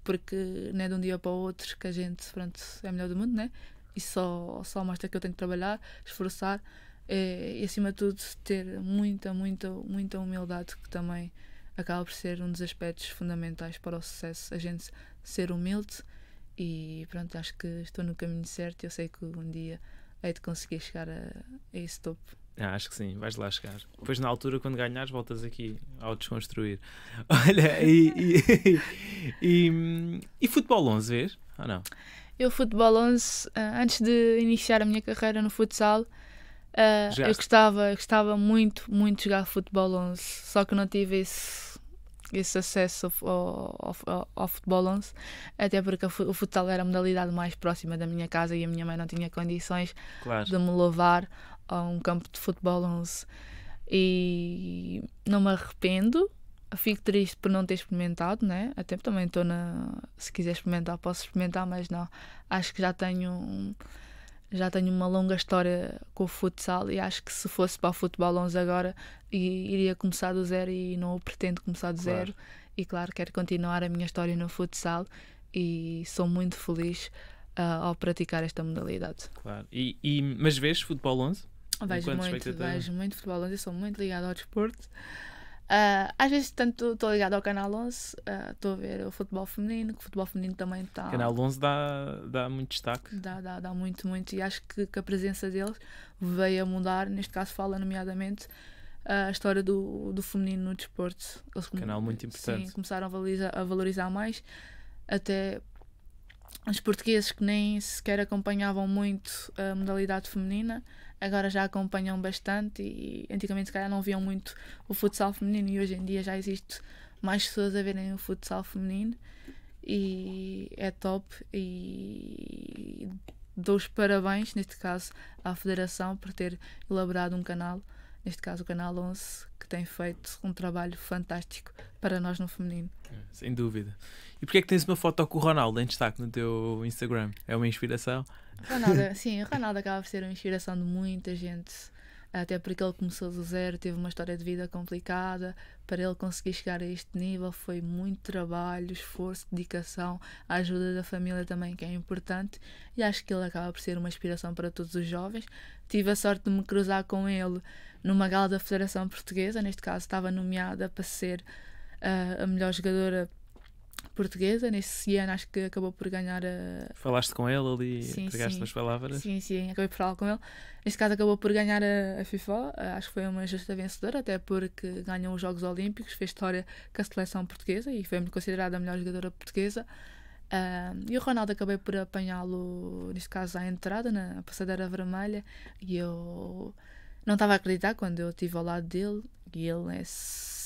porque não é de um dia para o outro que a gente pronto, é melhor do mundo, né? E só, só mostra que eu tenho que trabalhar, esforçar e, eh, e acima de tudo ter muita, muita, muita humildade que também acaba por ser um dos aspectos fundamentais para o sucesso, a gente ser humilde e pronto, acho que estou no caminho certo e eu sei que um dia hei de conseguir chegar a, a esse topo. Ah, acho que sim, vais lá chegar. Depois, na altura, quando ganhares, voltas aqui ao desconstruir. Olha, e, e, e, e futebol 11, vês? Ou não? Eu, futebol 11, ah, antes de iniciar a minha carreira no futsal, ah, eu gostava, eu gostava muito, muito de jogar futebol 11, só que não tive esse esse acesso ao, ao, ao futebol 11, até porque o futsal era a modalidade mais próxima da minha casa e a minha mãe não tinha condições claro. de me levar a um campo de futebol 11. E não me arrependo, fico triste por não ter experimentado, né? Até também estou na. Se quiser experimentar, posso experimentar, mas não. Acho que já tenho. Um, já tenho uma longa história com o futsal e acho que se fosse para o futebol 11 agora iria começar do zero e não o pretendo começar do claro. zero e claro quero continuar a minha história no futsal e sou muito feliz uh, ao praticar esta modalidade. Claro. E, e mas vês futebol 11? Vejo muito, vejo muito futebol 11, eu sou muito ligada ao desporto. Uh, às vezes, tanto estou ligado ao Canal 11, ah, estou uh, a ver o futebol feminino, que o futebol feminino também está. Canal 11 dá, dá muito destaque. Dá, dá, dá muito, muito. E acho que, que a presença deles veio a mudar. Neste caso, fala nomeadamente ah, a história do, do feminino no desporto. Eles, Canal muito importante. Sim, começaram a valorizar, a valorizar mais. Até os portugueses que nem sequer acompanhavam muito a modalidade feminina agora já acompanham bastante e antigamente se calhar não viam muito o futsal feminino e hoje em dia já existe mais pessoas a verem o futsal feminino e é top e dou os parabéns neste caso à Federação por ter elaborado um canal neste caso o Canal 11, que tem feito um trabalho fantástico para nós no feminino. É, sem dúvida. E porquê é que tens uma foto com o Ronaldo em destaque no teu Instagram? É uma inspiração? Ronaldo, sim, o Ronaldo acaba por ser uma inspiração de muita gente até porque ele começou do zero, teve uma história de vida complicada. Para ele conseguir chegar a este nível foi muito trabalho, esforço, dedicação, a ajuda da família também, que é importante, e acho que ele acaba por ser uma inspiração para todos os jovens. Tive a sorte de me cruzar com ele numa gala da Federação Portuguesa, neste caso estava nomeada para ser uh, a melhor jogadora portuguesa. Nesse ano acho que acabou por ganhar a. Falaste com ele ali, sim, entregaste sim. umas palavras? Sim, sim, acabei por falar com ele. Neste caso acabou por ganhar a, a FIFA, eh, acho que foi uma justa vencedora, até porque ganhou os Jogos Olímpicos, fez história com a seleção portuguesa e foi considerada a melhor jogadora portuguesa. e o Ronaldo acabei por apanhá-lo, neste caso, à entrada, na passadeira vermelha, e eu não estava a acreditar quando eu estive ao lado dele, e ele é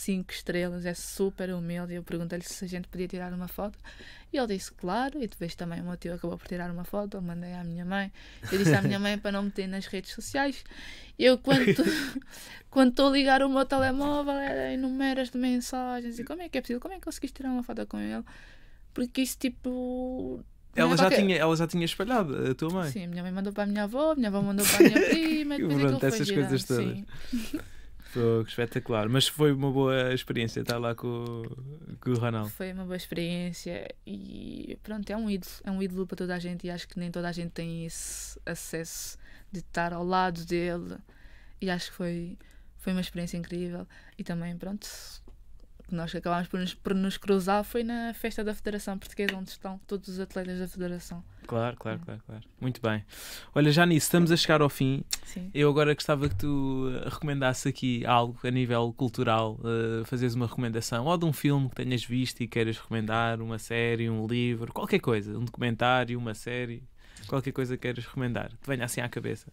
cinco estrelas, é super humilde. Eu perguntei-lhe se a gente podia tirar uma foto e ele disse claro. E depois também o meu tio acabou por tirar uma foto, eu mandei à minha mãe. Eu disse à minha mãe para não meter nas redes sociais. Eu, quando estou a ligar o meu telemóvel, era inúmeras de mensagens e como é que é possível? Como é que conseguiste tirar uma foto com ele? Porque isso, tipo, é ela, já tinha, ela já tinha espalhado, a tua mãe. Sim, minha mãe mandou para a minha avó, minha avó mandou para a minha prima, depois Pronto, é essas coisas todas. Fogo, espetacular. Mas foi uma boa experiência estar lá com, com o Ronaldo. Foi uma boa experiência e pronto, é um ídolo. É um ídolo para toda a gente e acho que nem toda a gente tem esse acesso de estar ao lado dele. E acho que foi, foi uma experiência incrível. E também, pronto, que nós acabámos por nos, por nos cruzar foi na festa da Federação Portuguesa, onde estão todos os atletas da Federação. Claro, claro, claro, claro. Muito bem. Olha, já nisso, estamos a chegar ao fim. Sim. Eu agora gostava que tu eh, recomendasse aqui algo a nível cultural, uh, fazeres uma recomendação, ou de um filme que tenhas visto e queiras recomendar, uma série, um livro, qualquer coisa, um documentário, uma série, qualquer coisa que queiras recomendar, que venha assim à cabeça.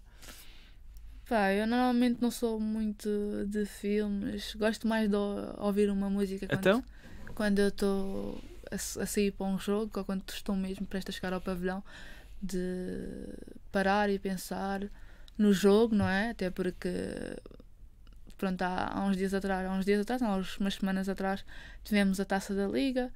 Pá, eu normalmente não sou muito de filmes, gosto mais de ouvir uma música quando, então? quando eu estou a, a sair para um jogo ou quando estou mesmo prestes a chegar ao pavilhão, de parar e pensar no jogo, não é? Até porque pronto, há, há uns dias atrás, há uns dias atrás, não, há umas semanas atrás, tivemos a taça da liga.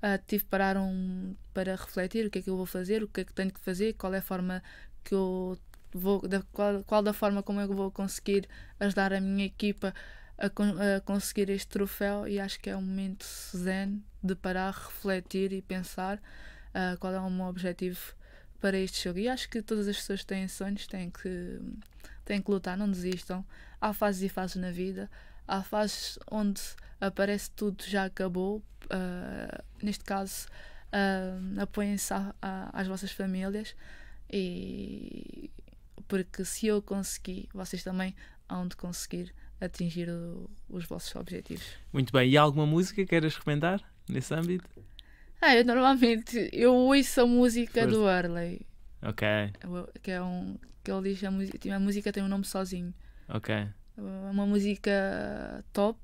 Uh, tive que parar um, para refletir o que é que eu vou fazer, o que é que tenho que fazer, qual é a forma que eu vou, da, qual, qual da forma como eu vou conseguir ajudar a minha equipa a, a conseguir este troféu e acho que é um momento zen de parar, refletir e pensar uh, qual é o meu objetivo para este jogo. E acho que todas as pessoas que têm sonhos, têm que, têm que lutar, não desistam. Há fases e fases na vida, há fases onde aparece tudo já acabou. Uh, neste caso, uh, apoiem-se às vossas famílias e porque se eu consegui, vocês também hão de conseguir atingir o, os vossos objetivos. Muito bem, e alguma música queiras recomendar nesse âmbito? Ah, eu normalmente eu ouço a música Força. do Arley. Ok. Que é um. Que ele diz a, tipo, a música tem um nome sozinho. Ok. É uma música top.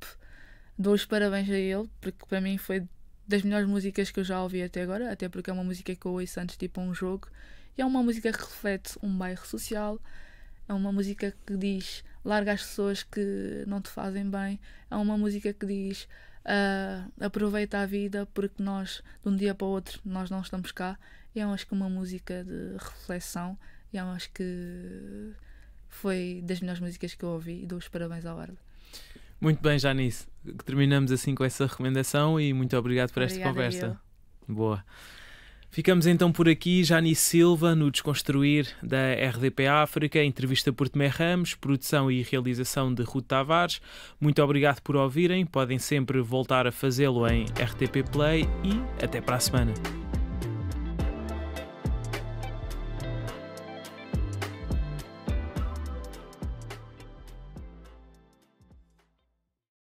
Dou os parabéns a ele, porque para mim foi das melhores músicas que eu já ouvi até agora, até porque é uma música que eu ouço antes tipo um jogo e é uma música que reflete um bairro social, é uma música que diz larga as pessoas que não te fazem bem, é uma música que diz uh, aproveita a vida porque nós, de um dia para o outro, nós não estamos cá. E é, acho que, uma música de reflexão e é, acho que foi das melhores músicas que eu ouvi e dou os parabéns à Arda. Muito bem, Janice. Terminamos assim com essa recomendação e muito obrigado por Obrigada esta conversa. Boa. Ficamos então por aqui, Jani Silva, no Desconstruir da RDP África, entrevista por Tomé Ramos, produção e realização de Ruto Tavares. Muito obrigado por ouvirem, podem sempre voltar a fazê-lo em RTP Play e até para a semana.